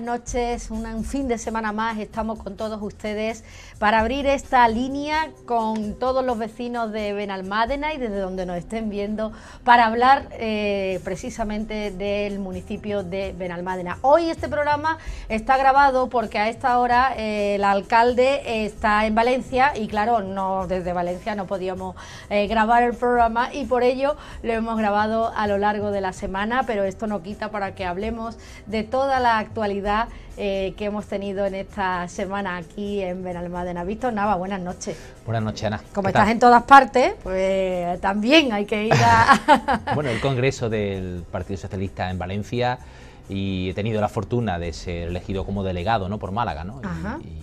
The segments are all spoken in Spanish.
noches, un fin de semana más estamos con todos ustedes para abrir esta línea con todos los vecinos de Benalmádena y desde donde nos estén viendo para hablar eh, precisamente del municipio de Benalmádena. Hoy este programa está grabado porque a esta hora eh, el alcalde está en Valencia y claro, no desde Valencia no podíamos eh, grabar el programa y por ello lo hemos grabado a lo largo de la semana, pero esto no quita para que hablemos de toda la actualidad eh, que hemos tenido en esta semana aquí en Benalmádena. Víctor Nava, buenas noches. Buenas noches, Ana. Como estás en todas partes, pues también hay que ir a... bueno, el Congreso del Partido Socialista en Valencia y he tenido la fortuna de ser elegido como delegado ¿no? por Málaga, ¿no?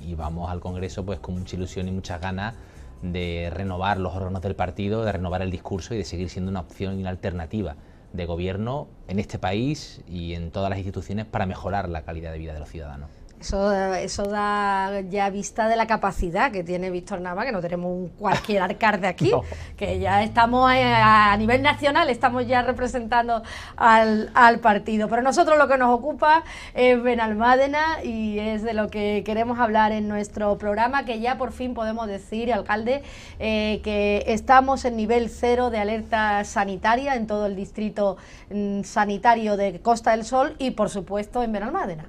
Y, vamos al Congreso pues con mucha ilusión y muchas ganas de renovar los órganos del partido, de renovar el discurso y de seguir siendo una opción y una alternativa de gobierno en este país y en todas las instituciones para mejorar la calidad de vida de los ciudadanos. Eso, eso da ya vista de la capacidad que tiene Víctor Nava, que no tenemos un cualquier alcalde aquí, que ya estamos a, nivel nacional, estamos ya representando al, partido. Pero nosotros lo que nos ocupa es Benalmádena y es de lo que queremos hablar en nuestro programa, que ya por fin podemos decir, alcalde, eh, que estamos en nivel cero de alerta sanitaria en todo el distrito mm, sanitario de Costa del Sol y, por supuesto, en Benalmádena.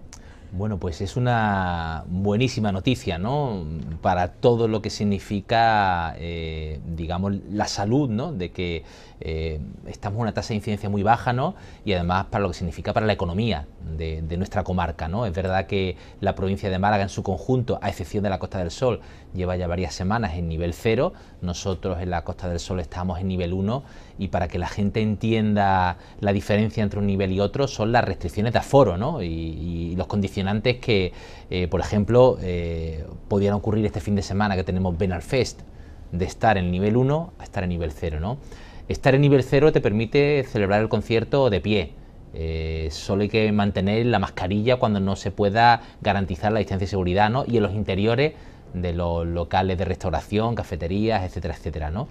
Bueno, pues es una buenísima noticia, ¿no? Para todo lo que significa, eh, digamos, la salud, ¿no? De que eh, estamos en una tasa de incidencia muy baja, ¿no? Y además para lo que significa para la economía de, nuestra comarca, ¿no? Es verdad que la provincia de Málaga en su conjunto, a excepción de la Costa del Sol, lleva ya varias semanas en nivel cero. Nosotros en la Costa del Sol estamos en nivel 1 y para que la gente entienda la diferencia entre un nivel y otro son las restricciones de aforo, ¿no? Y, los condicionantes que, eh, por ejemplo, eh, podrían ocurrir este fin de semana que tenemos Benalfest de estar en nivel 1 a estar en nivel cero. ¿no? Estar en nivel cero te permite celebrar el concierto de pie. Eh, solo hay que mantener la mascarilla cuando no se pueda garantizar la distancia de seguridad, ¿no? Y en los interiores de los locales de restauración, cafeterías, etcétera, etcétera, ¿no?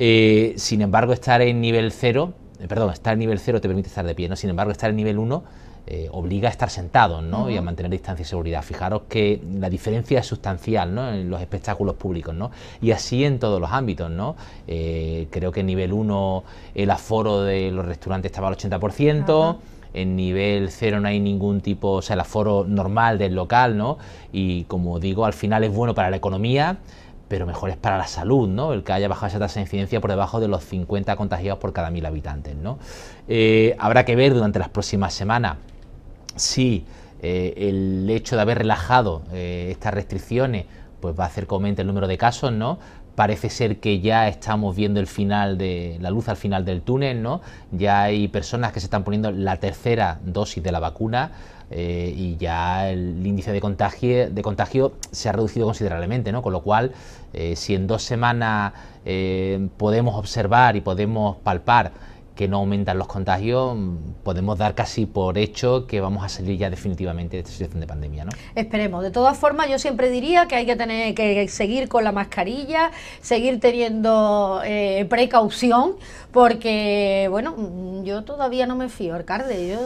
Eh, sin embargo, estar en nivel cero, eh, perdón, estar en nivel cero te permite estar de pie, ¿no? Sin embargo, estar en nivel 1 eh, obliga a estar sentados ¿no? y a mantener distancia y seguridad. Fijaros que la diferencia es sustancial ¿no? en los espectáculos públicos ¿no? y así en todos los ámbitos. ¿no? Eh, creo que en nivel 1 el aforo de los restaurantes estaba al 80%. En nivel 0 no hay ningún tipo, o sea, el aforo normal del local, ¿no? Y como digo, al final es bueno para la economía, pero mejor es para la salud, ¿no? El que haya bajado esa tasa de incidencia por debajo de los 50 contagiados por cada mil habitantes, ¿no? Eh, habrá que ver durante las próximas semanas Sí, eh, el hecho de haber relajado eh, estas restricciones pues va a hacer que aumente el número de casos, ¿no? Parece ser que ya estamos viendo el final de la luz al final del túnel, ¿no? Ya hay personas que se están poniendo la tercera dosis de la vacuna eh, y ya el índice de contagio, de contagio se ha reducido considerablemente, ¿no? Con lo cual, si en dos semanas podemos observar y podemos palpar que no aumentan los contagios, podemos dar casi por hecho que vamos a salir ya definitivamente de esta situación de pandemia, Esperemos. De todas formas, yo siempre diría que hay que tener que seguir con la mascarilla, seguir teniendo eh, precaución, porque, bueno, yo todavía no me fío, alcalde. Eh,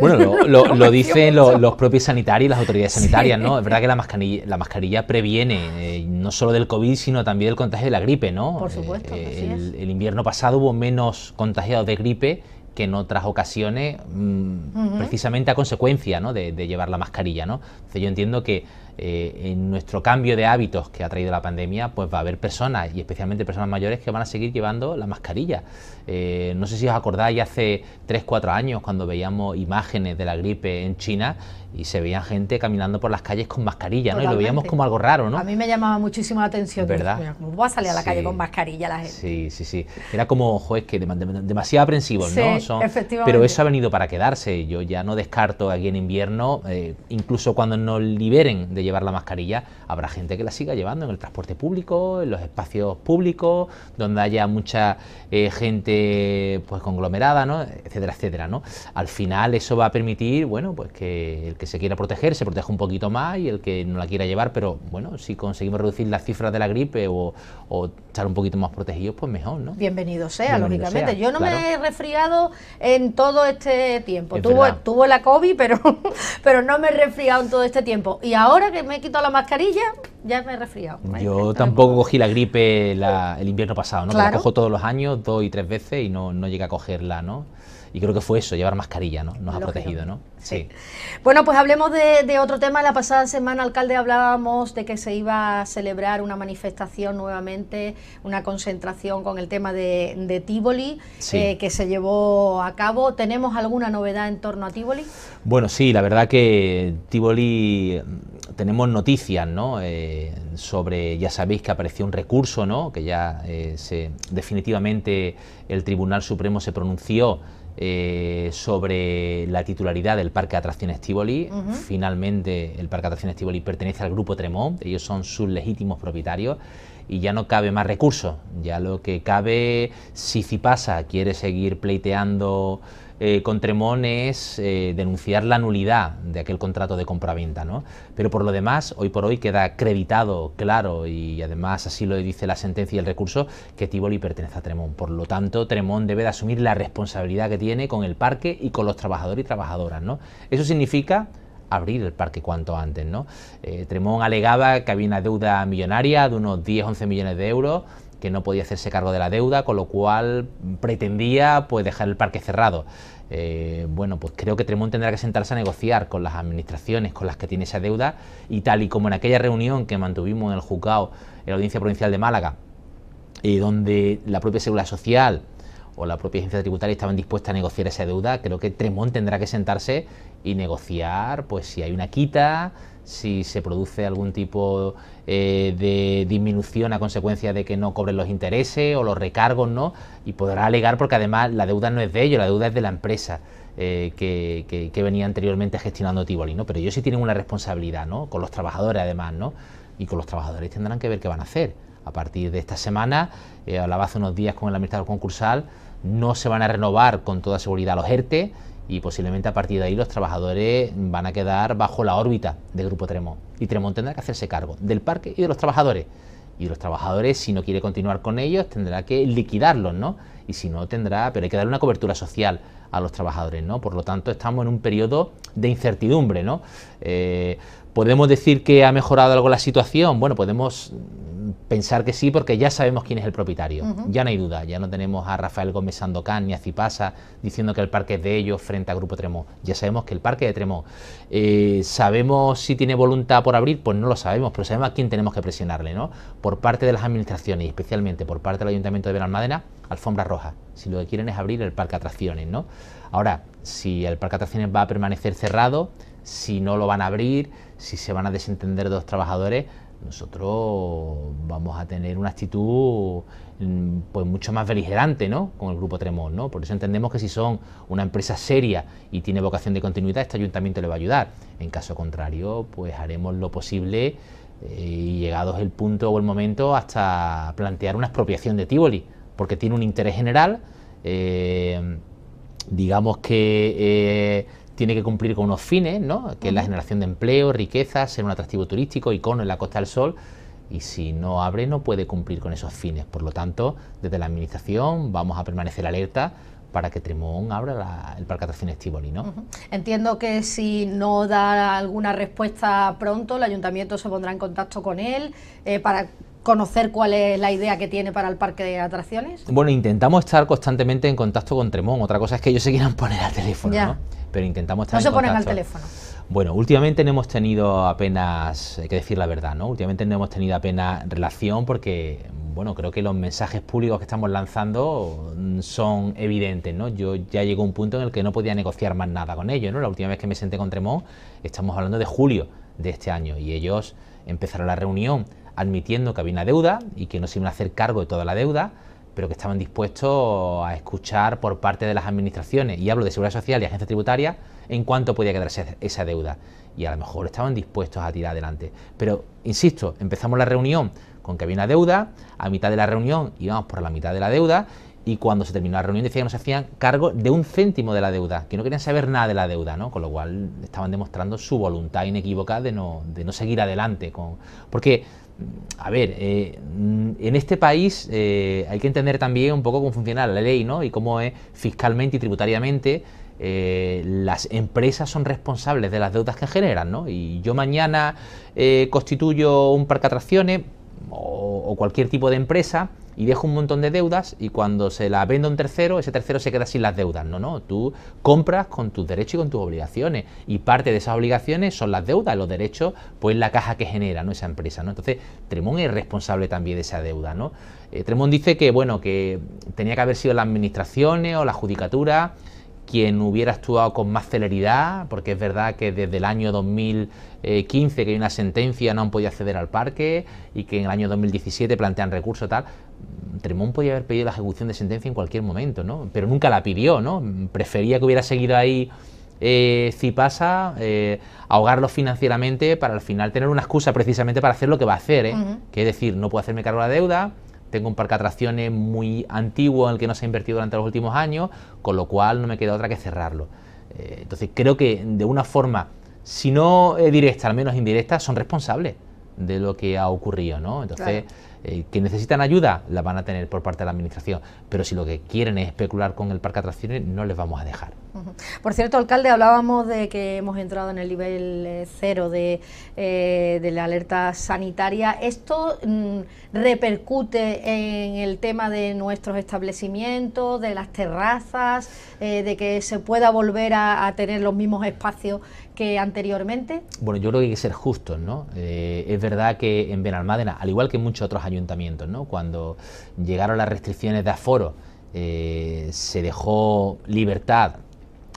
bueno, lo, dicen los, propios sanitarios y las autoridades sanitarias, ¿no? Es verdad que la mascarilla, la mascarilla previene eh, no solo del COVID, sino también del contagio de la gripe, ¿no? Por supuesto. el invierno pasado hubo menos contagiados de gripe que en otras ocasiones, mm, precisamente a consecuencia de, llevar la mascarilla. ¿no? Entonces yo entiendo que eh, en nuestro cambio de hábitos que ha traído la pandemia, pues va a haber personas, y especialmente personas mayores, que van a seguir llevando la mascarilla. Eh, no sé si os acordáis, hace 3, 4 años, cuando veíamos imágenes de la gripe en China, y se veía gente caminando por las calles con mascarilla, ¿no? Y lo veíamos como algo raro, ¿no? A mí me llamaba muchísimo la atención. ¿Verdad? voy a salir a la calle con mascarilla la gente? Sí, sí, sí. Era como, es que demasiado aprensivos, ¿no? Son, efectivamente. Pero eso ha venido para quedarse. Yo ya no descarto aquí en invierno, eh, incluso cuando nos liberen de llevar la mascarilla, habrá gente que la siga llevando en el transporte público, en los espacios públicos, donde haya mucha eh, gente pues conglomerada, ¿no? Etcétera, etcétera, ¿no? Al final eso va a permitir, bueno, pues que el que se quiera proteger se protege un poquito más y el que no la quiera llevar, pero bueno, si conseguimos reducir las cifras de la gripe o, estar un poquito más protegidos, pues mejor, ¿no? Bienvenido sea, lógicamente. Yo no me he resfriado en todo este tiempo. tuvo, tuvo, la COVID, pero, pero no me he resfriado en todo este tiempo. Y ahora que me he quitado la mascarilla, ya me he resfriado. Yo tampoco cogí la gripe el invierno pasado, ¿no? la cojo todos los años, dos y tres veces, y no, no llega a cogerla, ¿no? Y creo que fue eso, llevar mascarilla, ¿no? Nos ha protegido, ¿no? Sí. Bueno, pues hablemos de, otro tema. La pasada semana, alcalde, hablábamos de que se iba a celebrar una manifestación nuevamente, una concentración con el tema de, de Tivoli, eh, que se llevó a cabo. ¿Tenemos alguna novedad en torno a Tivoli? Bueno, sí, la verdad que Tivoli tenemos noticias, ¿no? Eh, sobre, ya sabéis que apareció un recurso, ¿no? Que ya eh, se, definitivamente el Tribunal Supremo se pronunció eh, sobre la titularidad del Parque de Atracciones Tivoli. Finalmente, el Parque de Atracciones Tivoli pertenece al Grupo Tremont, ellos son sus legítimos propietarios y ya no cabe más recursos. Ya lo que cabe, si Cipasa quiere seguir pleiteando eh, con Tremón es eh, denunciar la nulidad de aquel contrato de compraventa, ¿no? Pero por lo demás, hoy por hoy queda acreditado, claro, y además así lo dice la sentencia y el recurso, que Tivoli pertenece a Tremón. Por lo tanto, Tremón debe de asumir la responsabilidad que tiene con el parque y con los trabajadores y trabajadoras, ¿no? Eso significa abrir el parque cuanto antes. ¿no? Eh, Tremón alegaba que había una deuda millonaria de unos 10-11 millones de euros que no podía hacerse cargo de la deuda, con lo cual pretendía pues, dejar el parque cerrado. Eh, bueno, pues creo que Tremont tendrá que sentarse a negociar con las administraciones con las que tiene esa deuda y tal y como en aquella reunión que mantuvimos en el juzgado, en la Audiencia Provincial de Málaga, y eh, donde la propia Seguridad Social o la propia agencia tributaria estaban dispuestas a negociar esa deuda, creo que Tremont tendrá que sentarse y negociar, pues si hay una quita, si se produce algún tipo eh, de disminución a consecuencia de que no cobren los intereses o los recargos, ¿no? Y podrá alegar porque además la deuda no es de ellos, la deuda es de la empresa. Eh, que, venía anteriormente gestionando Tivoli, ¿no? Pero ellos sí tienen una responsabilidad, ¿no? Con los trabajadores además, ¿no? Y con los trabajadores tendrán que ver qué van a hacer. A partir de esta semana, eh, hablaba hace unos días con el administrador concursal, no se van a renovar con toda seguridad los ERTE y posiblemente a partir de ahí los trabajadores van a quedar bajo la órbita del Grupo Tremont. Y Tremont tendrá que hacerse cargo del parque y de los trabajadores. Y los trabajadores, si no quiere continuar con ellos, tendrá que liquidarlos, ¿no? Y si no, tendrá, pero hay que dar una cobertura social a los trabajadores, ¿no? Por lo tanto, estamos en un periodo de incertidumbre, ¿no? Eh, ¿Podemos decir que ha mejorado algo la situación? Bueno, podemos pensar que sí, porque ya sabemos quién es el propietario. Ya no hay duda, ya no tenemos a Rafael Gómez Sandocán ni a Cipasa diciendo que el parque es de ellos frente a Grupo Tremó. Ya sabemos que el parque de Tremó. Eh, ¿Sabemos si tiene voluntad por abrir? Pues no lo sabemos, pero sabemos a quién tenemos que presionarle, ¿no? Por parte de las administraciones y especialmente por parte del Ayuntamiento de Benalmádena, alfombra roja. Si lo que quieren es abrir el parque atracciones, ¿no? Ahora, si el parque atracciones va a permanecer cerrado, si no lo van a abrir, si se van a desentender dos trabajadores, nosotros vamos a tener una actitud mm, pues mucho más beligerante ¿no? con el grupo Tremón. ¿no? Por eso entendemos que si son una empresa seria y tiene vocación de continuidad, este ayuntamiento le va a ayudar. En caso contrario, pues haremos lo posible eh, y llegados el punto o el momento hasta plantear una expropiación de Tivoli, porque tiene un interés general. Eh, digamos que eh, tiene que cumplir con unos fines, ¿no? que es la generación de empleo, riqueza, ser un atractivo turístico, icono en la Costa del Sol, y si no abre no puede cumplir con esos fines. Por lo tanto, desde la Administración vamos a permanecer alerta para que Tremón abra el Parque de Atracciones Tivoli, ¿no? Entiendo que si no da alguna respuesta pronto, el ayuntamiento se pondrá en contacto con él eh, para conocer cuál es la idea que tiene para el parque de atracciones? Bueno, intentamos estar constantemente en contacto con Tremón. Otra cosa es que ellos se quieran poner al teléfono, ¿no? Pero intentamos estar en contacto. No se ponen al teléfono. Bueno, últimamente no hemos tenido apenas, hay que decir la verdad, ¿no? Últimamente no hemos tenido apenas relación porque bueno, creo que los mensajes públicos que estamos lanzando mm, son evidentes, ¿no? Yo ya llegó un punto en el que no podía negociar más nada con ellos, La última vez que me senté con Tremont, estamos hablando de julio de este año, y ellos empezaron la reunión admitiendo que había una deuda y que no se iban a hacer cargo de toda la deuda, pero que estaban dispuestos a escuchar por parte de las administraciones, y hablo de Seguridad Social y Agencia Tributaria, en cuánto podía quedarse esa deuda. Y a lo mejor estaban dispuestos a tirar adelante. Pero, insisto, empezamos la reunión con que había una deuda, a mitad de la reunión íbamos por la mitad de la deuda y cuando se terminó la reunión decían que no se hacían cargo de un céntimo de la deuda, que no querían saber nada de la deuda, ¿no? Con lo cual estaban demostrando su voluntad inequívoca de no, de no seguir adelante. Con... Porque, a ver, eh, mm, en este país eh, hay que entender también un poco cómo funciona la ley, ¿no? Y cómo es fiscalmente y tributariamente. Eh, las empresas son responsables de las deudas que generan, ¿no? Y yo mañana constituyo un parque atracciones, o, cualquier tipo de empresa y deja un montón de deudas y cuando se la vende un tercero, ese tercero se queda sin las deudas. No, no, tú compras con tus derechos y con tus obligaciones y parte de esas obligaciones son las deudas, los derechos, pues la caja que genera ¿no? esa empresa. ¿no? Entonces, Tremón es responsable también de esa deuda. ¿no? Eh, Tremón dice que, bueno, que tenía que haber sido las administraciones o la judicatura quien hubiera actuado con más celeridad, porque es verdad que desde el año 2015 que hay una sentencia no han podido acceder al parque y que en el año 2017 plantean recurso tal, Tremón podía haber pedido la ejecución de sentencia en cualquier momento, ¿no? Pero nunca la pidió, ¿no? Prefería que hubiera seguido ahí eh, Cipasa, eh, ahogarlo financieramente para al final tener una excusa precisamente para hacer lo que va a hacer, ¿eh? que es decir, no puedo hacerme cargo de la deuda, tengo un parque de atracciones muy antiguo en el que no se ha invertido durante los últimos años, con lo cual no me queda otra que cerrarlo. Eh, entonces creo que de una forma, si no eh, directa, al menos indirecta, son responsables de lo que ha ocurrido, ¿no? Entonces... Eh, que necesitan ayuda, la van a tener por parte de la Administración, pero si lo que quieren es especular con el parque atracciones, no les vamos a dejar. Por cierto, alcalde, hablábamos de que hemos entrado en el nivel eh, cero eh, de, la alerta sanitaria. ¿Esto mm, repercute en el tema de nuestros establecimientos, de las terrazas, de que se pueda volver a, a tener los mismos espacios anteriormente? Bueno, yo creo que hay que ser justos, ¿no? Eh, es verdad que en Benalmádena, al igual que en muchos otros ayuntamientos, ¿no? Cuando llegaron las restricciones de aforo, eh, se dejó libertad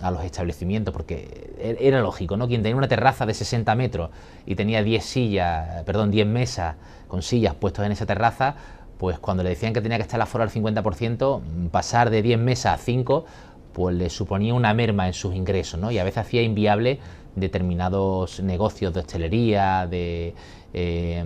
a los establecimientos, porque er-, era lógico, ¿no? Quien tenía una terraza de 60 metros y tenía 10 sillas, perdón, 10 mesas con sillas puestas en esa terraza, pues cuando le decían que tenía que estar el aforo al 50%, pasar de 10 mesas a 5, pues le suponía una merma en sus ingresos, ¿no? Y a veces hacía inviable determinados negocios de hostelería, de eh,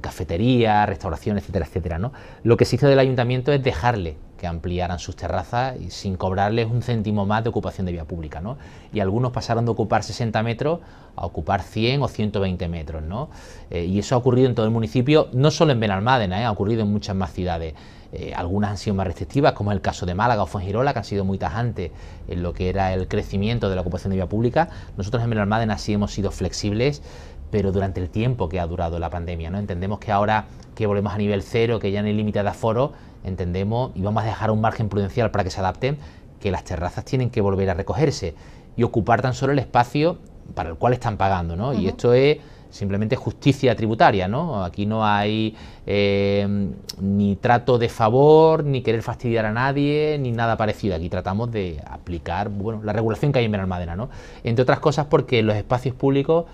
cafetería, restauración, etcétera, etcétera. ¿no? Lo que se hizo del ayuntamiento es dejarle que ampliaran sus terrazas y sin cobrarles un céntimo más de ocupación de vía pública. ¿no? Y algunos pasaron de ocupar 60 metros a ocupar 100 o 120 metros. ¿no? Eh, y eso ha ocurrido en todo el municipio, no solo en Benalmádena, ¿eh? ha ocurrido en muchas más ciudades. Eh, algunas han sido más restrictivas, como el caso de Málaga o Fuengirola, que han sido muy tajantes en lo que era el crecimiento de la ocupación de vía pública. Nosotros en Benalmádena sí hemos sido flexibles, pero durante el tiempo que ha durado la pandemia. ¿no? Entendemos que ahora que volvemos a nivel cero, que ya en el límite de aforo, entendemos y vamos a dejar un margen prudencial para que se adapten, que las terrazas tienen que volver a recogerse y ocupar tan solo el espacio para el cual están pagando. ¿no? Y esto es simplemente justicia tributaria, ¿no? Aquí no hay eh, ni trato de favor, ni querer fastidiar a nadie, ni nada parecido. Aquí tratamos de aplicar, bueno, la regulación que hay en Benalmádena, ¿no? Entre otras cosas porque los espacios públicos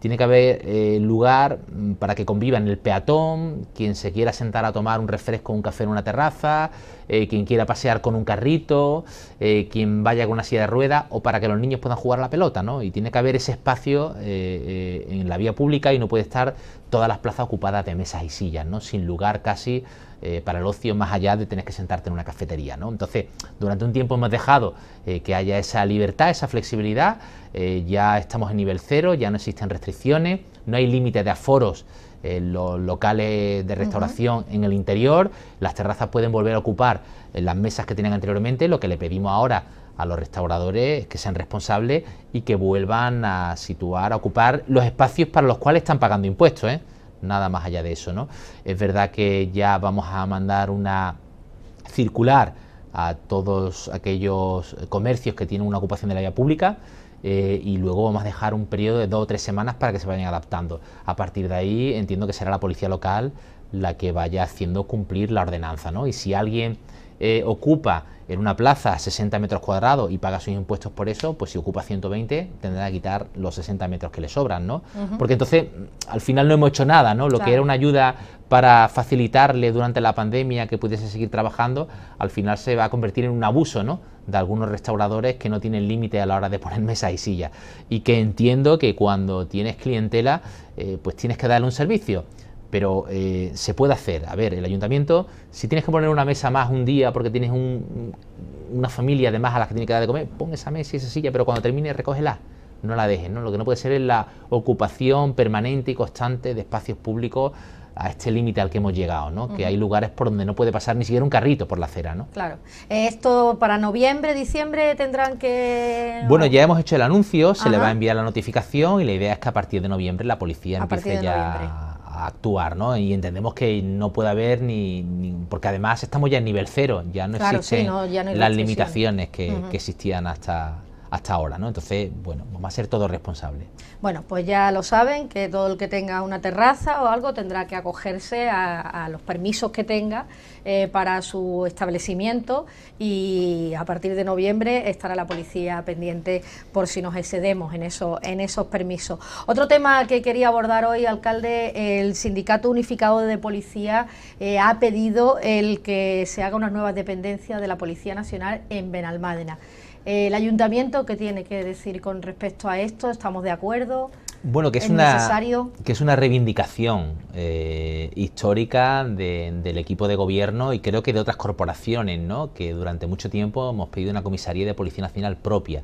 tiene que haber eh, lugar mm, para que convivan el peatón, quien se quiera sentar a tomar un refresco, un café en una terraza, eh, quien quiera pasear con un carrito, eh, quien vaya con una silla de ruedas o para que los niños puedan jugar a la pelota, ¿no? Y tiene que haber ese espacio en la vía pública y no puede estar todas las plazas ocupadas de mesas y sillas, ¿no? Sin lugar casi eh, para el ocio más allá de tener que sentarte en una cafetería. Entonces, durante un tiempo hemos dejado eh, que haya esa libertad, esa flexibilidad, eh, ya estamos en nivel cero, ya no existen restricciones, no hay límite de aforos en los locales de restauración en el interior, las terrazas pueden volver a ocupar las mesas que tenían anteriormente, lo que le pedimos ahora a los restauradores es que sean responsables y que vuelvan a situar, a ocupar los espacios para los cuales están pagando impuestos nada más allá de eso. ¿no? Es verdad que ya vamos a mandar una circular a todos aquellos comercios que tienen una ocupación de la vía pública eh, y luego vamos a dejar un periodo de dos o tres semanas para que se vayan adaptando. A partir de ahí entiendo que será la policía local la que vaya haciendo cumplir la ordenanza. ¿no? Y si alguien eh, ocupa en una plaza a 60 metros cuadrados y paga sus impuestos por eso, pues si ocupa 120 tendrá que quitar los 60 metros que le sobran, ¿no? Porque entonces mm, al final no hemos hecho nada, ¿no? Lo que era una ayuda para facilitarle durante la pandemia que pudiese seguir trabajando, al final se va a convertir en un abuso, ¿no? De algunos restauradores que no tienen límite a la hora de poner mesa y silla. Y que entiendo que cuando tienes clientela, eh, pues tienes que darle un servicio pero eh, se puede hacer. A ver, el ayuntamiento, si tienes que poner una mesa más un día porque tienes una familia además a las que tiene que dar de comer, pon esa mesa y esa silla, pero cuando termine recógela, no la dejes. ¿no? Lo que no puede ser es la ocupación permanente y constante de espacios públicos a este límite al que hemos llegado, ¿no? que hay lugares por donde no puede pasar ni siquiera un carrito por la acera. ¿no? Claro. ¿Esto para noviembre, diciembre tendrán que...? Bueno, ya hemos hecho el anuncio, se le va a enviar la notificación y la idea es que a partir de noviembre la policía empiece ya actuar, ¿no? Y entendemos que no puede haber ni, porque además estamos ya en nivel cero, ya no existen las limitaciones que, que, existían hasta, hasta ahora, ¿no? Entonces, bueno, vamos a ser todo responsable. Bueno, pues ya lo saben, que todo el que tenga una terraza o algo tendrá que acogerse a, los permisos que tenga eh, para su establecimiento y a partir de noviembre estará la policía pendiente por si nos excedemos en, eso, en esos permisos. Otro tema que quería abordar hoy, alcalde, el Sindicato Unificado de Policía eh, ha pedido el que se haga una nueva dependencia... de la Policía Nacional en Benalmádena. Eh, el ayuntamiento, ¿qué tiene que decir con respecto a esto? ¿Estamos de acuerdo? Bueno, que es, una, que es una reivindicación eh, histórica del equipo de gobierno y creo que de otras corporaciones, ¿no? que durante mucho tiempo hemos pedido una comisaría de Policía Nacional propia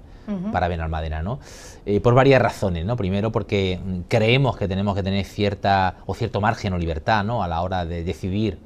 para Benalmádena, ¿no? Eh, por varias razones. ¿no? Primero, porque creemos que tenemos que tener cierta o cierto margen o libertad ¿no? a la hora de decidir,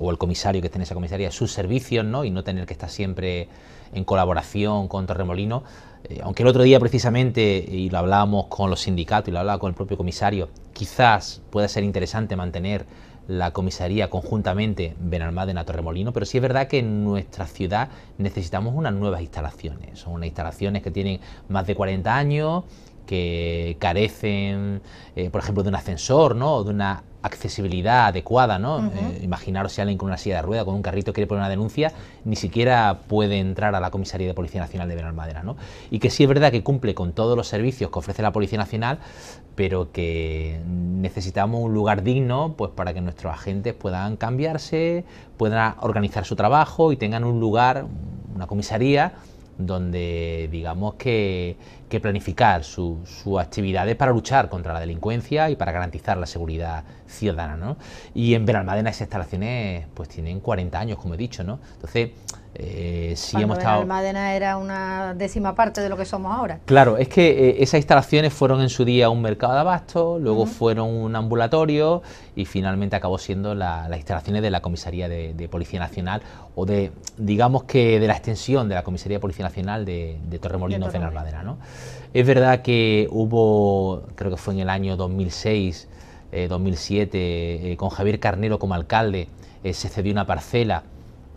o el comisario que esté en esa comisaría, sus servicios ¿no? y no tener que estar siempre en colaboración con Torremolino. Eh, aunque el otro día precisamente, y lo hablábamos con los sindicatos y lo hablaba con el propio comisario, quizás pueda ser interesante mantener la comisaría conjuntamente Benalmádena Torremolino, pero sí es verdad que en nuestra ciudad necesitamos unas nuevas instalaciones. Son unas instalaciones que tienen más de 40 años, que carecen, eh, por ejemplo, de un ascensor, ¿no? O de una accesibilidad adecuada, ¿no? Eh, imaginaros si alguien con una silla de rueda, con un carrito quiere poner una denuncia, ni siquiera puede entrar a la comisaría de Policía Nacional de Benalmádena, ¿no? Y que sí es verdad que cumple con todos los servicios que ofrece la Policía Nacional, pero que necesitamos un lugar digno, pues para que nuestros agentes puedan cambiarse, puedan organizar su trabajo y tengan un lugar, una comisaría donde digamos que, planificar sus actividades para luchar contra la delincuencia y para garantizar la seguridad ciudadana. ¿no? Y en Benalmádena esas instalaciones pues tienen 40 años, como he dicho. ¿no? Entonces, eh, hemos estado... Almadena era una décima parte de lo que somos ahora. Claro, es que eh, esas instalaciones fueron en su día un mercado de abasto, luego fueron un ambulatorio y finalmente acabó siendo las instalaciones de la Comisaría de, Policía Nacional o de, digamos que de la extensión de la Comisaría de Policía Nacional de, Torremolinos de, Almadena. Es verdad que hubo, creo que fue en el año 2006, 2007, eh, eh, con Javier Carnero como alcalde, se cedió una parcela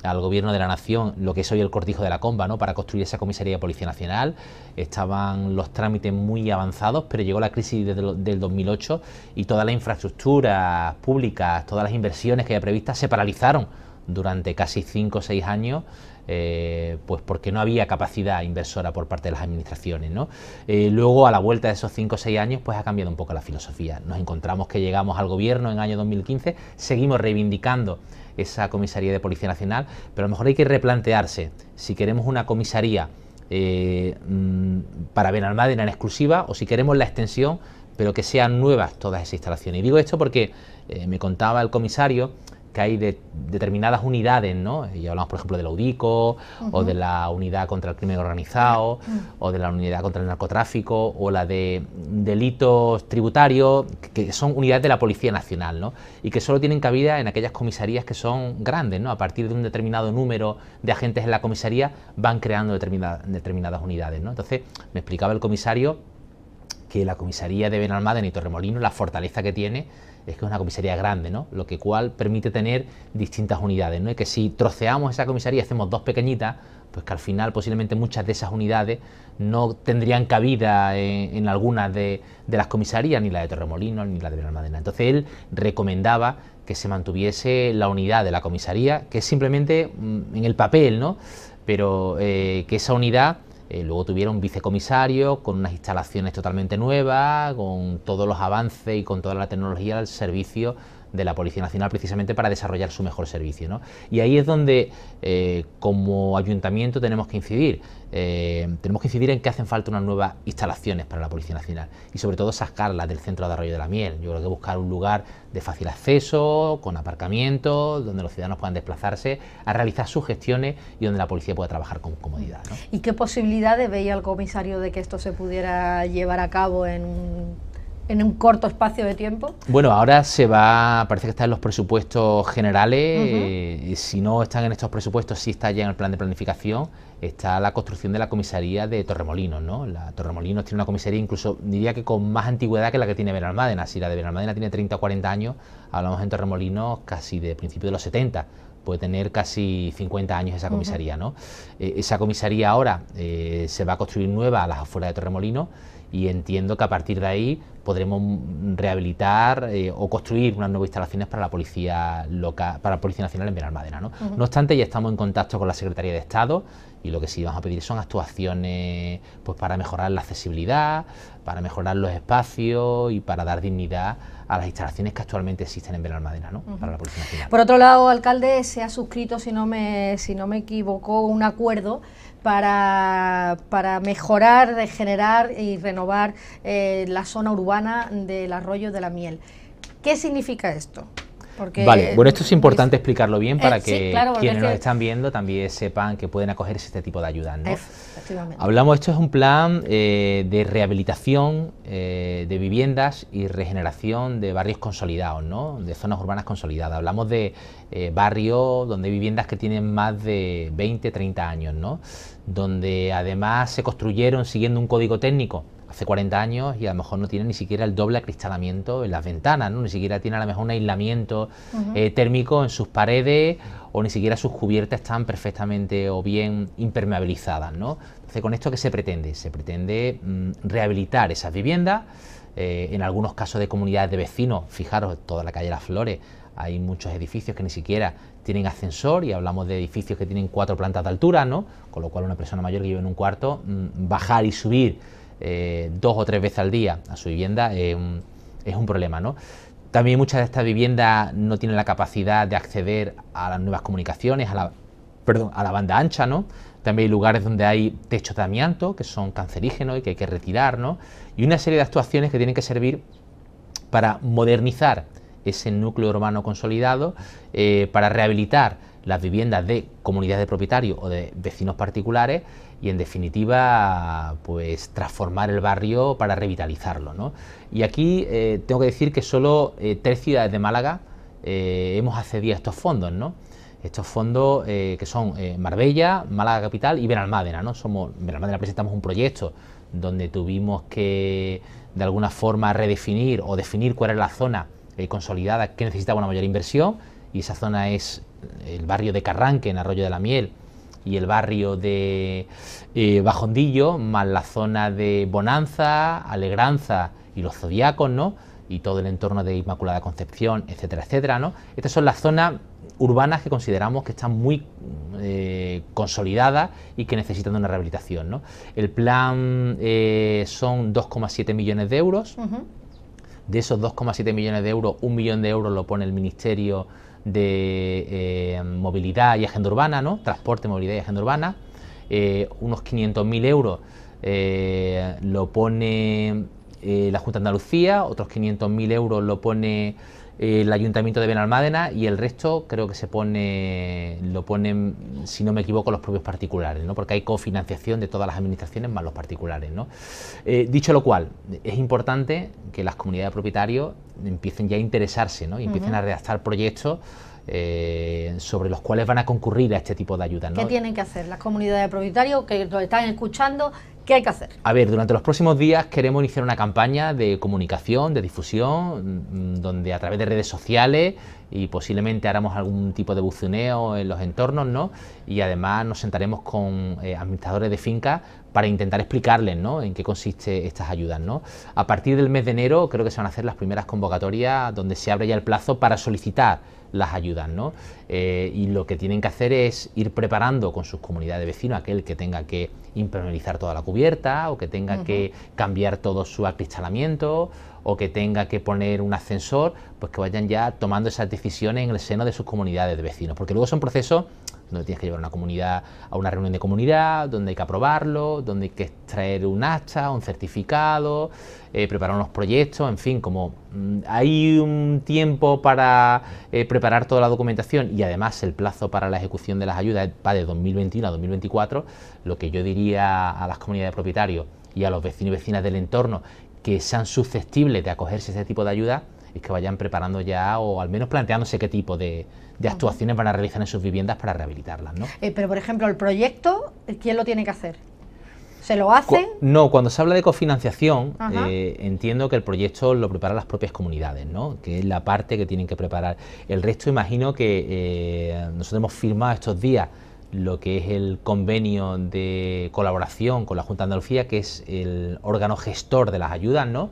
al gobierno de la nación lo que es hoy el cortijo de la comba, ¿no? para construir esa comisaría de Policía Nacional. Estaban los trámites muy avanzados, pero llegó la crisis del 2008 y todas las infraestructuras públicas, todas las inversiones que había previstas se paralizaron durante casi cinco o seis años, eh, pues porque no había capacidad inversora por parte de las administraciones. ¿no? Eh, luego, a la vuelta de esos 5 o 6 años, pues ha cambiado un poco la filosofía. Nos encontramos que llegamos al gobierno en el año 2015, seguimos reivindicando esa comisaría de Policía Nacional, pero a lo mejor hay que replantearse si queremos una comisaría eh, mm, para Benalmádena en exclusiva o si queremos la extensión, pero que sean nuevas todas esas instalaciones. Y digo esto porque eh, me contaba el comisario que hay de determinadas unidades, ¿no? Y hablamos, por ejemplo, del Audico, o de la unidad contra el crimen organizado, o de la unidad contra el narcotráfico, o la de delitos tributarios, que son unidades de la Policía Nacional, ¿no? Y que solo tienen cabida en aquellas comisarías que son grandes, ¿no? A partir de un determinado número de agentes en la comisaría van creando determinadas unidades, ¿no? Entonces, me explicaba el comisario que la comisaría de Benalmádena y Torremolino, la fortaleza que tiene es que es una comisaría grande, ¿no? Lo que cual permite tener distintas unidades, ¿no? Y que si troceamos esa comisaría y hacemos dos pequeñitas, pues que al final posiblemente muchas de esas unidades no tendrían cabida en, algunas alguna de, las comisarías, ni la de Torremolinos, ni la de Madena... Entonces él recomendaba que se mantuviese la unidad de la comisaría, que es simplemente mm, en el papel, ¿no? Pero eh, que esa unidad eh, luego tuvieron un vicecomisario con unas instalaciones totalmente nuevas, con todos los avances y con toda la tecnología del servicio de la Policía Nacional precisamente para desarrollar su mejor servicio. Y ahí es donde eh, como ayuntamiento tenemos que incidir. Eh, tenemos que incidir en que hacen falta unas nuevas instalaciones para la Policía Nacional y sobre todo sacarlas del centro de Arroyo de la Miel. Yo creo que buscar un lugar de fácil acceso, con aparcamiento, donde los ciudadanos puedan desplazarse a realizar sus gestiones y donde la policía pueda trabajar con comodidad. ¿Y qué posibilidades veía el comisario de que esto se pudiera llevar a cabo en en un corto espacio de tiempo? Bueno, ahora se va, parece que está en los presupuestos generales, si no están en estos presupuestos, sí está ya en el plan de planificación, está la construcción de la comisaría de Torremolinos, La Torremolinos tiene una comisaría incluso, diría que con más antigüedad que la que tiene Benalmádena, si la de Benalmádena tiene 30 o 40 años, hablamos en Torremolinos casi de principios de los 70, puede tener casi 50 años esa comisaría, ¿no? Eh, esa comisaría ahora eh, se va a construir nueva a las afueras de Torremolinos, y entiendo que a partir de ahí podremos rehabilitar eh, o construir unas nuevas instalaciones para la policía local, para la Policía Nacional en Benalmádena. ¿no? no obstante, ya estamos en contacto con la Secretaría de Estado y lo que sí vamos a pedir son actuaciones pues, para mejorar la accesibilidad, para mejorar los espacios y para dar dignidad a las instalaciones que actualmente existen en Benalmádena ¿no? para la Por otro lado, alcalde, se ha suscrito, si no me, si no me equivoco, un acuerdo para, mejorar, regenerar y renovar eh, la zona urbana del arroyo de la miel. ¿Qué significa esto? vale, bueno, esto es importante explicarlo bien para eh, que quienes nos están viendo también sepan que pueden acogerse a este tipo de ayudas. ¿no? Hablamos, esto es un plan eh, de rehabilitación eh, de viviendas y regeneración de barrios consolidados, ¿no? de zonas urbanas consolidadas. Hablamos de barrios donde hay viviendas que tienen más de 20, 30 años, ¿no? donde además se construyeron siguiendo un código técnico hace 40 años y a lo mejor no tiene ni siquiera el doble acristalamiento en las ventanas, ¿no? ni siquiera tiene a lo mejor un aislamiento eh, térmico en sus paredes o ni siquiera sus cubiertas están perfectamente o bien impermeabilizadas. ¿no? Entonces, ¿con esto qué se pretende? Se pretende mm, rehabilitar esas viviendas, eh, en algunos casos de comunidades de vecinos, fijaros, toda la calle Las Flores, hay muchos edificios que ni siquiera tienen ascensor y hablamos de edificios que tienen cuatro plantas de altura, ¿no? Con lo cual una persona mayor que vive en un cuarto, mm, bajar y subir eh, dos o tres veces al día a su vivienda eh, es un problema, También muchas de estas viviendas no tienen la capacidad de acceder a las nuevas comunicaciones, a la, perdón, a la banda ancha, ¿no? También hay lugares donde hay techos de amianto que son cancerígenos y que hay que retirar, Y una serie de actuaciones que tienen que servir para modernizar ese núcleo urbano consolidado, eh, para rehabilitar las viviendas de comunidades de propietarios o de vecinos particulares y en definitiva pues transformar el barrio para revitalizarlo. Y aquí eh, tengo que decir que solo eh, tres ciudades de Málaga eh, hemos accedido a estos fondos. ¿no? Estos fondos que son Marbella, Málaga Capital y Benalmádena. ¿no? Somos, Benalmádena presentamos un proyecto donde tuvimos que de alguna forma redefinir o definir cuál era la zona consolidada que necesitaba una mayor inversión y esa zona es el barrio de Carranque en Arroyo de la Miel y el barrio de eh, Bajondillo, más la zona de Bonanza, Alegranza y los Zodiacos, ¿no? Y todo el entorno de Inmaculada Concepción, etcétera, etcétera, ¿no? Estas son las zonas urbanas que consideramos que están muy eh, consolidadas y que necesitan una rehabilitación. El plan eh, son 2,7 millones de euros. De esos 2,7 millones de euros, un millón de euros lo pone el Ministerio de eh, movilidad y agenda urbana, ¿no? transporte, movilidad y agenda urbana. Eh, unos 500.000 euros eh, lo pone la Junta de Andalucía, otros 500.000 euros lo pone el Ayuntamiento de Benalmádena y el resto creo que se pone, lo ponen, si no me equivoco, los propios particulares, ¿no? porque hay cofinanciación de todas las administraciones más los particulares. ¿no? Eh, dicho lo cual, es importante que las comunidades de propietarios empiecen ya a interesarse ¿no? y empiecen a redactar proyectos eh, sobre los cuales van a concurrir a este tipo de ayudas. ¿no? ¿Qué tienen que hacer las comunidades de propietarios que lo están escuchando? hay que hacer? A ver, durante los próximos días queremos iniciar una campaña de comunicación, de difusión, mm, donde a través de redes sociales y posiblemente haremos algún tipo de buzoneo en los entornos, ¿no? Y además nos sentaremos con eh, administradores de fincas para intentar explicarles, ¿no? En qué consiste estas ayudas, ¿no? A partir del mes de enero creo que se van a hacer las primeras convocatorias donde se abre ya el plazo para solicitar las ayudan ¿no? Eh, y lo que tienen que hacer es ir preparando con sus comunidades de vecinos aquel que tenga que impermeabilizar toda la cubierta o que tenga que cambiar todo su acristalamiento o que tenga que poner un ascensor, pues que vayan ya tomando esas decisiones en el seno de sus comunidades de vecinos, porque luego son procesos donde tienes que llevar a una comunidad a una reunión de comunidad, donde hay que aprobarlo, donde hay que extraer un acta, un certificado, eh, preparar unos proyectos, en fin, como mm, hay un tiempo para eh, preparar toda la documentación y además el plazo para la ejecución de las ayudas va de 2021 a 2024, lo que yo diría a las comunidades de propietarios y a los vecinos y vecinas del entorno que sean susceptibles de acogerse a ese tipo de ayuda, es que vayan preparando ya o al menos planteándose qué tipo de, de actuaciones van a realizar en sus viviendas para rehabilitarlas. Eh, pero, por ejemplo, el proyecto, ¿quién lo tiene que hacer? ¿Se lo hacen? no, cuando se habla de cofinanciación, eh, entiendo que el proyecto lo preparan las propias comunidades, ¿no? que es la parte que tienen que preparar. El resto, imagino que eh, nosotros hemos firmado estos días lo que es el convenio de colaboración con la Junta de Andalucía, que es el órgano gestor de las ayudas, ¿no?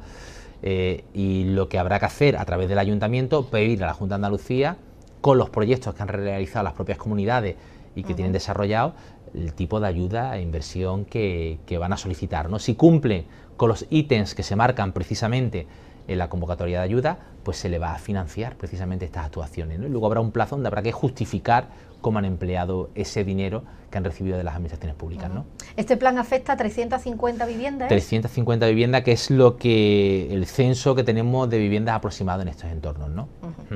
y lo que habrá que hacer a través del ayuntamiento, pedir a la Junta de Andalucía con los proyectos que han realizado las propias comunidades y que tienen desarrollado el tipo de ayuda e inversión que, van a solicitar. ¿no? Si cumplen con los ítems que se marcan precisamente en la convocatoria de ayuda, pues se le va a financiar precisamente estas actuaciones. luego habrá un plazo donde habrá que justificar cómo han empleado ese dinero que han recibido de las administraciones públicas. ¿no? Este plan afecta a 350 viviendas. 350 ¿eh? viviendas, que es lo que el censo que tenemos de viviendas aproximado en estos entornos. ¿no? Hmm.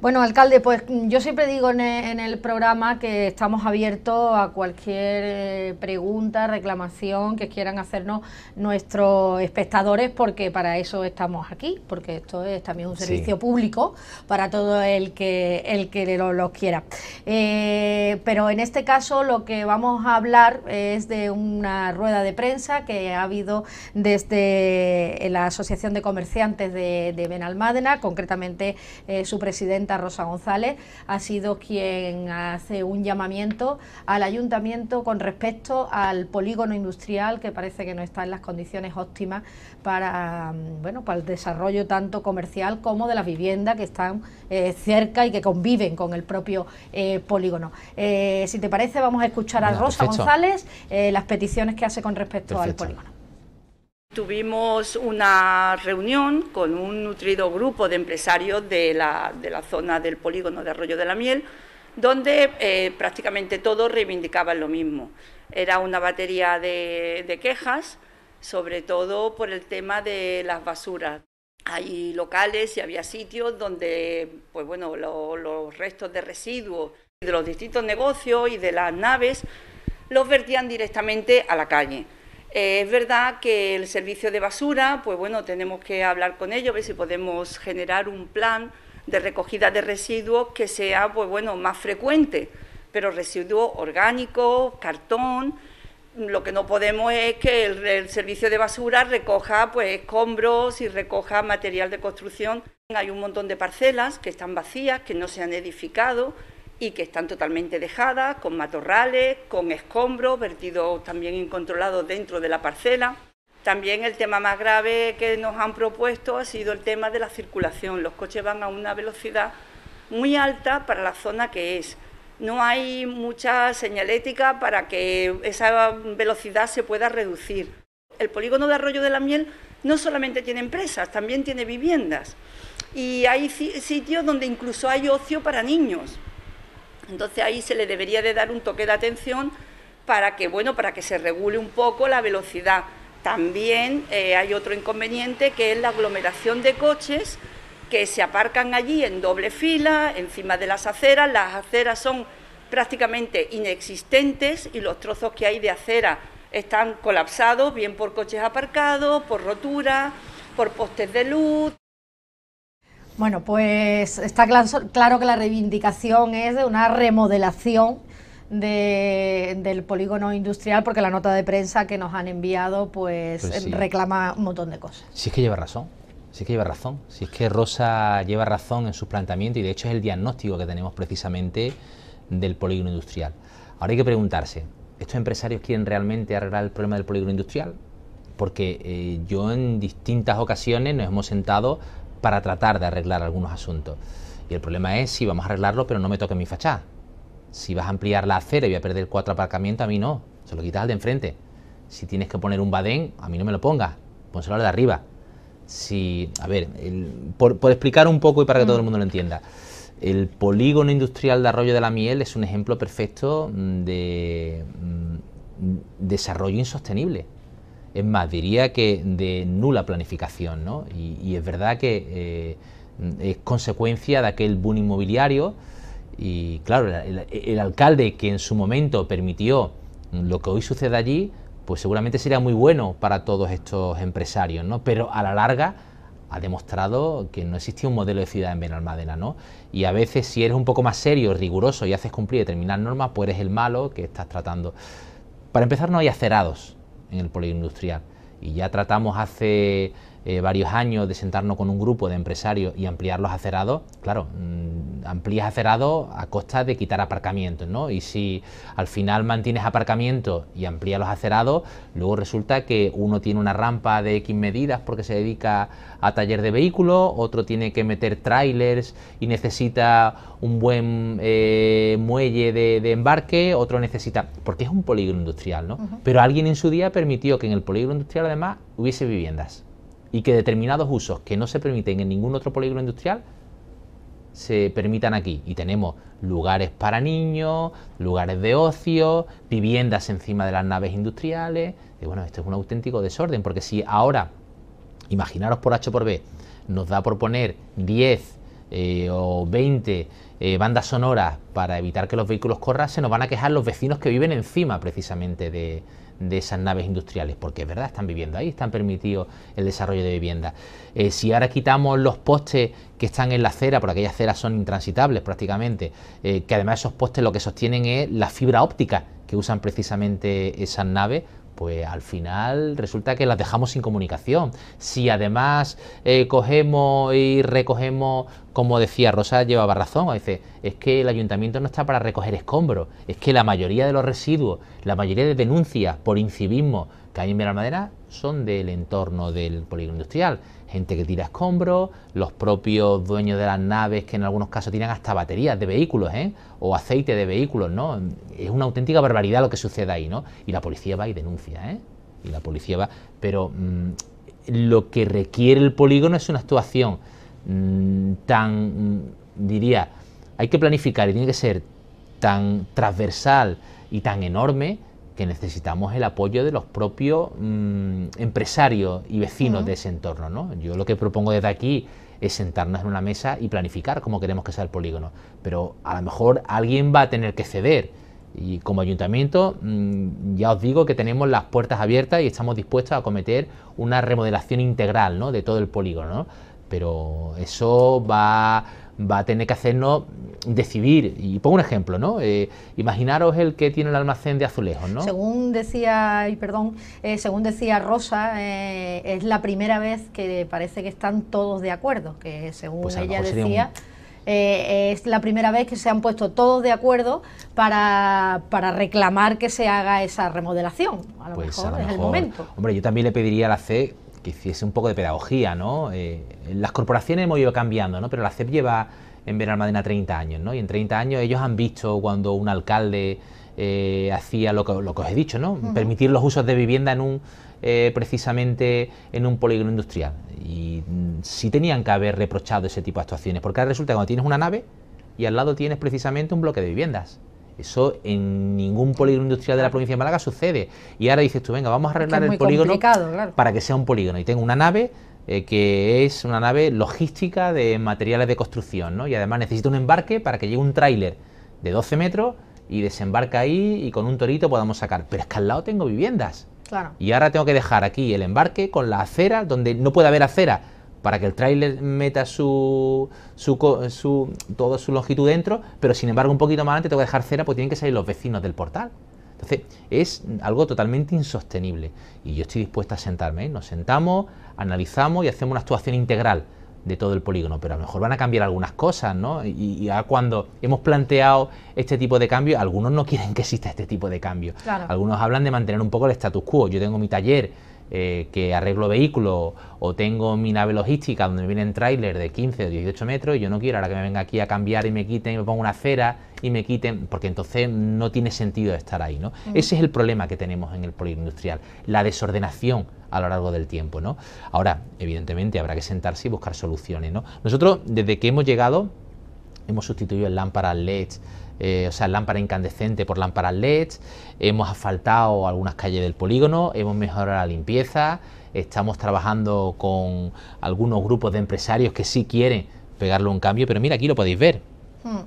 Bueno, alcalde, pues yo siempre digo en el, programa que estamos abiertos a cualquier eh, pregunta, reclamación que quieran hacernos nuestros espectadores, porque para eso estamos aquí, porque esto es también un servicio público para todo el que el que lo quiera. Eh, pero en este caso lo que vamos a hablar es de una rueda de prensa que ha habido desde eh, la Asociación de Comerciantes de, Benalmádena, concretamente eh, su presidenta Rosa González, ha sido quien hace un llamamiento al ayuntamiento con respecto al polígono industrial que parece que no está en las condiciones óptimas para, mm, bueno, para el desarrollo tanto comercial como de las viviendas que están eh, cerca y que conviven con el propio polígono. si te parece, vamos a escuchar escuchar a Rosa González eh, las peticiones que hace con respecto al polígono. Tuvimos una reunión con un nutrido grupo de empresarios de la, zona del polígono de Arroyo de la Miel, donde eh, prácticamente todos reivindicaban lo mismo. Era una batería de, quejas, sobre todo por el tema de las basuras hay locales y había sitios donde, pues bueno, los restos de residuos de los distintos negocios y de las naves, los vertían directamente a la calle. Eh, es verdad que el servicio de basura, pues bueno, tenemos que hablar con ellos, ver si podemos generar un plan de recogida de residuos que sea, pues bueno, más frecuente, pero residuos orgánicos, cartón. Lo que no podemos es que el, el servicio de basura recoja pues escombros y recoja material de construcción. Hay un montón de parcelas que están vacías, que no se han edificado, y que están totalmente dejadas, con matorrales, con escombros vertidos también incontrolados dentro de la parcela. También el tema más grave que nos han propuesto ha sido el tema de la circulación. Los coches van a una velocidad muy alta para la zona que es. No hay mucha señalética para que esa velocidad se pueda reducir. El polígono de Arroyo de la Miel no solamente tiene empresas, también tiene viviendas. Y hay sitios donde incluso hay ocio para niños. Entonces ahí se le debería de dar un toque de atención para que, bueno, para que se regule un poco la velocidad. También eh, hay otro inconveniente que es la aglomeración de coches que se aparcan allí en doble fila, encima de las aceras. Las aceras son prácticamente inexistentes y los trozos que hay de acera están colapsados, bien por coches aparcados, por rotura, por postes de luz. Bueno, pues está claro que la reivindicación es de una remodelación del polígono industrial, porque la nota de prensa que nos han enviado pues, pues reclama un montón de cosas. Sí es que lleva razón, sí es que lleva razón, sí es que Rosa lleva razón en su planteamiento, y de hecho es el diagnóstico que tenemos precisamente del polígono industrial. Ahora hay que preguntarse, ¿estos empresarios quieren realmente arreglar el problema del polígono industrial? Porque eh, yo en distintas ocasiones nos hemos sentado para tratar de arreglar algunos asuntos. Y el problema es si vamos a arreglarlo, pero no me toque mi fachada. Si vas a ampliar la acera y voy a perder cuatro aparcamientos, a mí no. Se lo quitas al de enfrente. Si tienes que poner un badén, a mí no me lo pongas. Pónselo al de arriba. Si, a ver, por, explicar un poco y para que todo el mundo lo entienda. El polígono industrial de Arroyo de la Miel es un ejemplo perfecto de mm, desarrollo insostenible es más, diría que de nula planificación, ¿no? y, es verdad que eh, es consecuencia de aquel boom inmobiliario y, claro, el, alcalde que en su momento permitió lo que hoy sucede allí, pues seguramente sería muy bueno para todos estos empresarios, ¿no? Pero a la larga ha demostrado que no existe un modelo de ciudad en Benalmádena, ¿no? Y a veces si eres un poco más serio, riguroso y haces cumplir determinadas normas, pues eres el malo que estás tratando. Para empezar, no hay acerados en el poliindustrial. Y ya tratamos hace eh, varios años de sentarnos con un grupo de empresarios y ampliar los acerados, claro, mm, amplías acerados a costa de quitar aparcamientos, ¿no? Y si al final mantienes aparcamientos y amplías los acerados, luego resulta que uno tiene una rampa de X medidas porque se dedica a taller de vehículos, otro tiene que meter trailers y necesita un buen eh, muelle de, embarque, otro necesita, porque es un polígono industrial, ¿no? Pero alguien en su día permitió que en el polígono industrial además hubiese viviendas y que determinados usos que no se permiten en ningún otro polígono industrial se permitan aquí. Y tenemos lugares para niños, lugares de ocio, viviendas encima de las naves industriales. bueno, esto es un auténtico desorden, porque si ahora, imaginaros por H por B, nos da por poner 10 eh, o 20 eh, bandas sonoras para evitar que los vehículos corran, se nos van a quejar los vecinos que viven encima precisamente de, de esas naves industriales, porque es verdad, están viviendo ahí, están permitidos el desarrollo de vivienda. Eh, si ahora quitamos los postes que están en la acera, porque aquellas aceras son intransitables prácticamente, eh, que además esos postes lo que sostienen es la fibra óptica que usan precisamente esas naves pues al final resulta que las dejamos sin comunicación. Si además eh, cogemos y recogemos, como decía Rosa, llevaba razón, dice, es que el ayuntamiento no está para recoger escombros, es que la mayoría de los residuos, la mayoría de denuncias por incivismo que hay en Madera... son del entorno del polígono industrial gente que tira escombros, los propios dueños de las naves que en algunos casos tienen hasta baterías de vehículos, ¿eh? o aceite de vehículos, ¿no? Es una auténtica barbaridad lo que sucede ahí, ¿no? Y la policía va y denuncia, ¿eh? Y la policía va, pero mm, lo que requiere el polígono es una actuación mm, tan, mm, diría, hay que planificar y tiene que ser tan transversal y tan enorme que necesitamos el apoyo de los propios mm, empresarios y vecinos de ese entorno. Yo lo que propongo desde aquí es sentarnos en una mesa y planificar cómo queremos que sea el polígono. Pero a lo mejor alguien va a tener que ceder. Y como ayuntamiento, mm, ya os digo que tenemos las puertas abiertas y estamos dispuestos a cometer una remodelación integral de todo el polígono. Pero eso va va a tener que hacernos decidir. Y pongo un ejemplo, ¿no? Eh, imaginaros el que tiene el almacén de azulejos, ¿no? Según decía, perdón, eh, según decía Rosa, eh, es la primera vez que parece que están todos de acuerdo, que según pues ella decía... es la primera vez que se han puesto todos de acuerdo para, reclamar que se haga esa remodelación. a lo pues mejor es el momento. Hombre, yo también le pediría a la C que hiciese un poco de pedagogía, ¿no? Eh, las corporaciones hemos ido cambiando, ¿no? Pero la CEP lleva en Benalmádena 30 años, ¿no? Y en 30 años ellos han visto cuando un alcalde eh, hacía lo que, os he dicho, ¿no? Permitir los usos de vivienda en un, eh, precisamente en un polígono industrial. Y mm, sí tenían que haber reprochado ese tipo de actuaciones, porque ahora resulta que cuando tienes una nave y al lado tienes precisamente un bloque de viviendas. Eso en ningún polígono industrial de la provincia de Málaga sucede. Y ahora dices tú, venga, vamos a arreglar el polígono para que sea un polígono. Y tengo una nave eh, que es una nave logística de materiales de construcción, Y además necesito un embarque para que llegue un tráiler de 12 metros y desembarca ahí y con un torito podamos sacar. Pero es que al lado tengo viviendas. Claro. Y ahora tengo que dejar aquí el embarque con la acera, donde no puede haber acera para que el tráiler meta su, su, su, toda su longitud dentro, pero sin embargo un poquito más adelante tengo que dejar cera porque tienen que salir los vecinos del portal. Entonces es algo totalmente insostenible y yo estoy dispuesta a sentarme. ¿eh? Nos sentamos, analizamos y hacemos una actuación integral de todo el polígono, pero a lo mejor van a cambiar algunas cosas, ¿no? Y, ya cuando hemos planteado este tipo de cambio, algunos no quieren que exista este tipo de cambio. Algunos hablan de mantener un poco el status quo. Yo tengo mi taller eh, que arreglo vehículo o tengo mi nave logística donde me vienen tráiler de 15 o 18 metros y yo no quiero ahora que me venga aquí a cambiar y me quiten, me pongo una acera y me quiten, porque entonces no tiene sentido estar ahí. ¿no? Ese es el problema que tenemos en el poliindustrial, la desordenación a lo largo del tiempo. ¿no? Ahora, evidentemente, habrá que sentarse y buscar soluciones. ¿no? Nosotros, desde que hemos llegado, hemos sustituido el lámpara LED eh, o sea, lámpara incandescente por lámparas LED, hemos asfaltado algunas calles del polígono, hemos mejorado la limpieza, estamos trabajando con algunos grupos de empresarios que sí quieren pegarle un cambio, pero mira, aquí lo podéis ver. Hmm.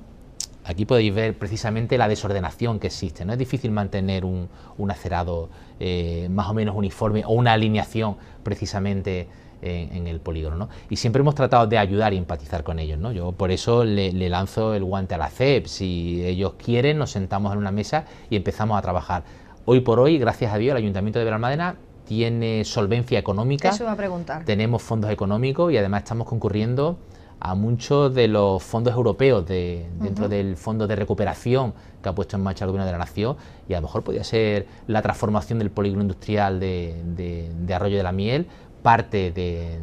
Aquí podéis ver precisamente la desordenación que existe. No es difícil mantener un, un acerado eh, más o menos uniforme o una alineación precisamente en, el polígono. Y siempre hemos tratado de ayudar y empatizar con ellos. Yo por eso le, lanzo el guante a la CEP. Si ellos quieren, nos sentamos en una mesa y empezamos a trabajar. Hoy por hoy, gracias a Dios, el Ayuntamiento de Belalmadena... tiene solvencia económica. Eso va a preguntar. Tenemos fondos económicos y además estamos concurriendo a muchos de los fondos europeos de, dentro del Fondo de Recuperación que ha puesto en marcha el Gobierno de la Nación y a lo mejor podría ser la transformación del polígono industrial de Arroyo de la Miel, parte de,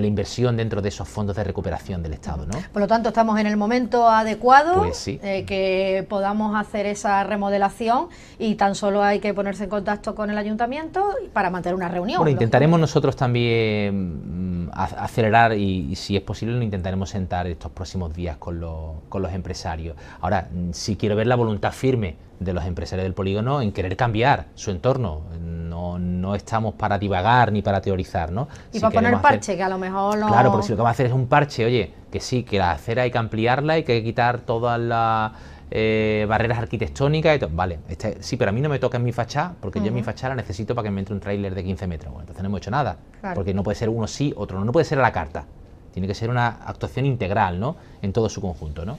la inversión dentro de esos fondos de recuperación del Estado. Por lo tanto, estamos en el momento adecuado pues eh, que podamos hacer esa remodelación y tan solo hay que ponerse en contacto con el ayuntamiento para mantener una reunión. intentaremos nosotros también mm, acelerar y, si es posible lo intentaremos sentar estos próximos días con, con los empresarios. Ahora, mm, si quiero ver la voluntad firme de los empresarios del polígono en querer cambiar su entorno. No, estamos para divagar ni para teorizar, ¿no? Y para poner parche, que a lo mejor no... Claro, porque si lo que vamos a hacer es un parche, oye, que sí, que la acera hay que ampliarla y que hay que quitar todas las eh, barreras arquitectónicas y Vale, este, sí, pero a mí no me toca en mi fachada, porque yo en mi fachada la necesito para que me entre un tráiler de 15 metros. Bueno, entonces no hemos hecho nada, porque no puede ser uno sí, otro no. No puede ser a la carta. Tiene que ser una actuación integral, ¿no? En todo su conjunto, ¿no?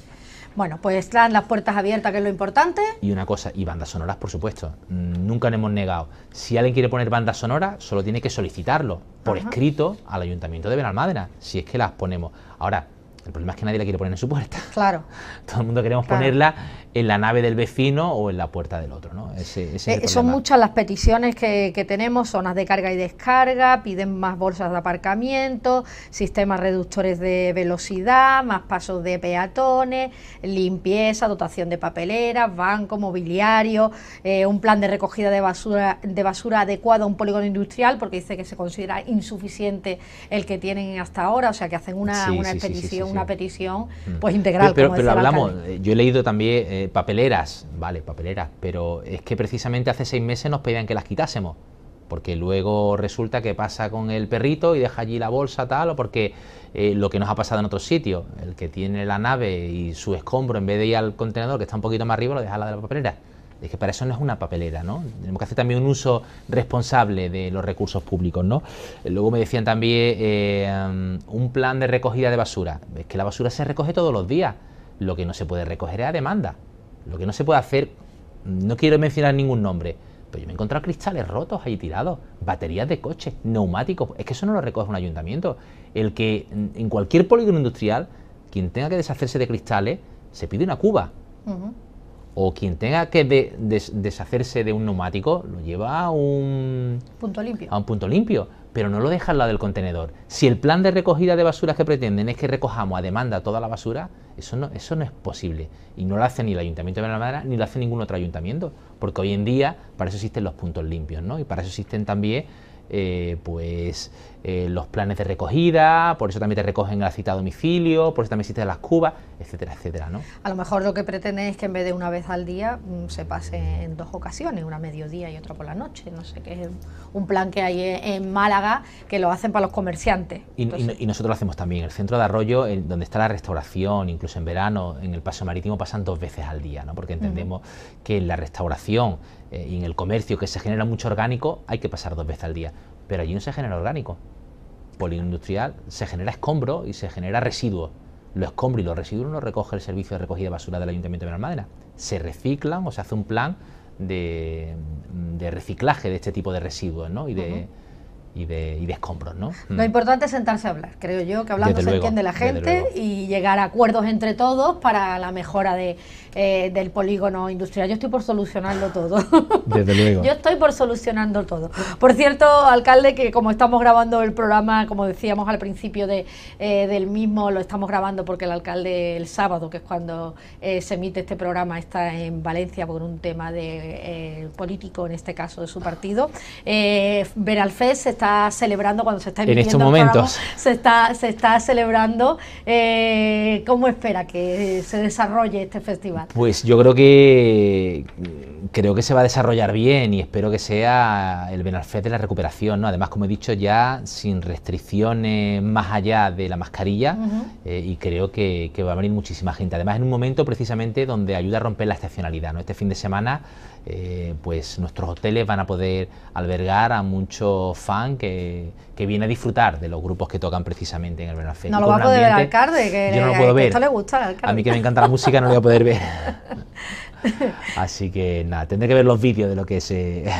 Bueno, pues están las puertas abiertas, que es lo importante. Y una cosa, y bandas sonoras, por supuesto. Nunca le hemos negado. Si alguien quiere poner bandas sonoras, solo tiene que solicitarlo por escrito al Ayuntamiento de Benalmádena, si es que las ponemos. Ahora, el problema es que nadie la quiere poner en su puerta. Claro. Todo el mundo queremos ponerla en la nave del vecino o en la puerta del otro. ¿no? Ese, eh, son muchas las peticiones que, tenemos, zonas de carga y descarga, piden más bolsas de aparcamiento, sistemas reductores de velocidad, más pasos de peatones, limpieza, dotación de papeleras, banco, mobiliario, eh, un plan de recogida de basura, de basura adecuado a un polígono industrial, porque dice que se considera insuficiente el que tienen hasta ahora, o sea que hacen una, expedición, una petición mm. pues integral. Pero, hablamos, eh, yo he leído también eh, papeleras, vale, papeleras, pero es que precisamente hace seis meses nos pedían que las quitásemos porque luego resulta que pasa con el perrito y deja allí la bolsa tal, o porque eh, lo que nos ha pasado en otros sitios, el que tiene la nave y su escombro en vez de ir al contenedor que está un poquito más arriba, lo deja la de la papelera. Es que para eso no es una papelera, ¿no? Tenemos que hacer también un uso responsable de los recursos públicos, ¿no? Luego me decían también eh, um, un plan de recogida de basura. Es que la basura se recoge todos los días. Lo que no se puede recoger es a demanda. Lo que no se puede hacer, no quiero mencionar ningún nombre, pero yo me he encontrado cristales rotos ahí tirados, baterías de coches, neumáticos. Es que eso no lo recoge un ayuntamiento. El que en cualquier polígono industrial, quien tenga que deshacerse de cristales, se pide una cuba o quien tenga que deshacerse de un neumático lo lleva a un punto limpio. A un punto limpio, pero no lo deja al lado del contenedor. Si el plan de recogida de basura que pretenden es que recojamos a demanda toda la basura, eso no, eso no es posible. Y no lo hace ni el Ayuntamiento de Madera, ni lo hace ningún otro ayuntamiento, porque hoy en día para eso existen los puntos limpios, ¿no? Y para eso existen también eh, pues eh, los planes de recogida, por eso también te recogen la cita a domicilio, por eso también existen las cubas, etcétera, etcétera. ¿no? A lo mejor lo que pretende es que en vez de una vez al día mm, se pase en dos ocasiones, una mediodía y otra por la noche. No sé, que es un plan que hay en Málaga que lo hacen para los comerciantes. Y, nosotros lo hacemos también. El centro de Arroyo, donde está la restauración, incluso en verano, en el paso marítimo pasan dos veces al día, ¿no? porque entendemos que en la restauración eh, y en el comercio que se genera mucho orgánico hay que pasar dos veces al día. Pero allí no se genera orgánico, poliindustrial, se genera escombro y se genera residuos. Los escombros y los residuos no recoge el servicio de recogida de basura del Ayuntamiento de Madera. Se reciclan o se hace un plan de, de reciclaje de este tipo de residuos ¿no? y de, y de, escombros. ¿no? Lo mm. importante es sentarse a hablar, creo yo, que hablando se entiende la gente y llegar a acuerdos entre todos para la mejora de, eh, del polígono industrial. Yo estoy por solucionarlo todo. Yo estoy por solucionando todo. Por cierto, alcalde, que como estamos grabando el programa, como decíamos al principio eh, del mismo, lo estamos grabando porque el alcalde el sábado, que es cuando eh, se emite este programa, está en Valencia por un tema de político, en este caso de su partido. se está celebrando cuando se está en estos momentos. se está se está celebrando. Eh, ¿Cómo espera que se desarrolle este festival? Pues yo creo que creo que se va a desarrollar bien y espero que sea el Benalfet de la recuperación, ¿no? Además, como he dicho, ya sin restricciones más allá de la mascarilla eh, y creo que, va a venir muchísima gente. Además, en un momento precisamente donde ayuda a romper la estacionalidad, ¿no? Este fin de semana, eh, pues nuestros hoteles van a poder albergar a muchos fans que, que vienen a disfrutar de los grupos que tocan precisamente en el Benalfé. No lo va a poder ver el alcalde, que al A mí que me encanta la música no lo voy a poder ver. Así que nada, tendré que ver los vídeos de lo que se... Eh,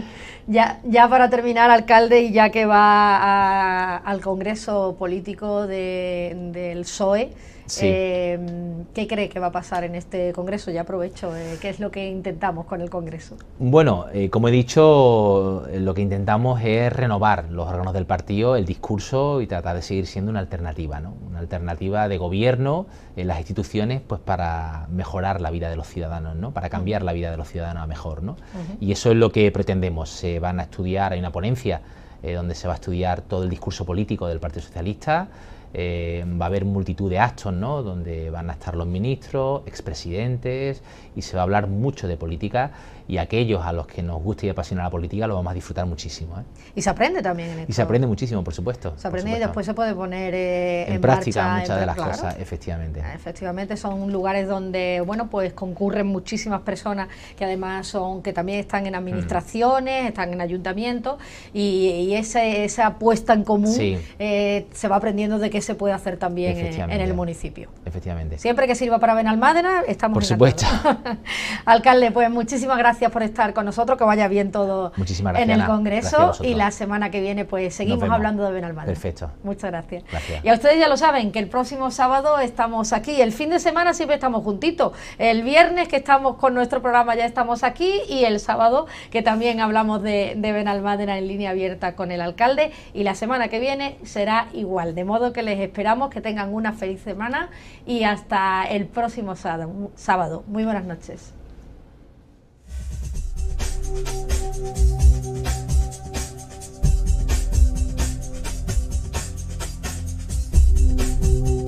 ya, para terminar, alcalde, y ya que va al Congreso Político del PSOE, Em, ¿Qué cree que va a pasar en este Congreso? Ya aprovecho, eh, ¿qué es lo que intentamos con el Congreso? Bueno, eh, como he dicho, eh, lo que intentamos es renovar los órganos del partido, el discurso y tratar de seguir siendo una alternativa, ¿no? una alternativa de gobierno en las instituciones pues para mejorar la vida de los ciudadanos, ¿no? para cambiar la vida de los ciudadanos a mejor. Y eso es lo que pretendemos. Se van a estudiar, hay una ponencia donde se va a estudiar todo el discurso político del Partido Socialista, eh, va a haber multitud de actos, Donde van a estar los ministros, expresidentes y se va a hablar mucho de política y aquellos a los que nos gusta y apasiona la política lo vamos a disfrutar muchísimo. ¿eh? Y se aprende también en esto. Y se aprende muchísimo, por supuesto. Se aprende y después se puede poner eh, en, práctica muchas de eh, las cosas, efectivamente. Ah, efectivamente, son lugares donde, bueno, pues concurren muchísimas personas que además son, que también están en administraciones, mm. están en ayuntamientos y, esa apuesta en común se va aprendiendo de qué se puede hacer también en, el municipio. Efectivamente. Siempre que sirva para Benalmádena, estamos Por supuesto. Alcalde, pues muchísimas gracias por estar con nosotros, que vaya bien todo en el Congreso y la semana que viene pues seguimos hablando de Benalmádena. Perfecto. Muchas gracias. Y a ustedes ya lo saben, que el próximo sábado estamos aquí, el fin de semana siempre estamos juntitos, el viernes que estamos con nuestro programa ya estamos aquí y el sábado que también hablamos de, de Benalmádena en línea abierta con el alcalde y la semana que viene será igual, de modo que les esperamos que tengan una feliz semana y hasta el próximo sábado. Muy buenas noches. noches. Thank you.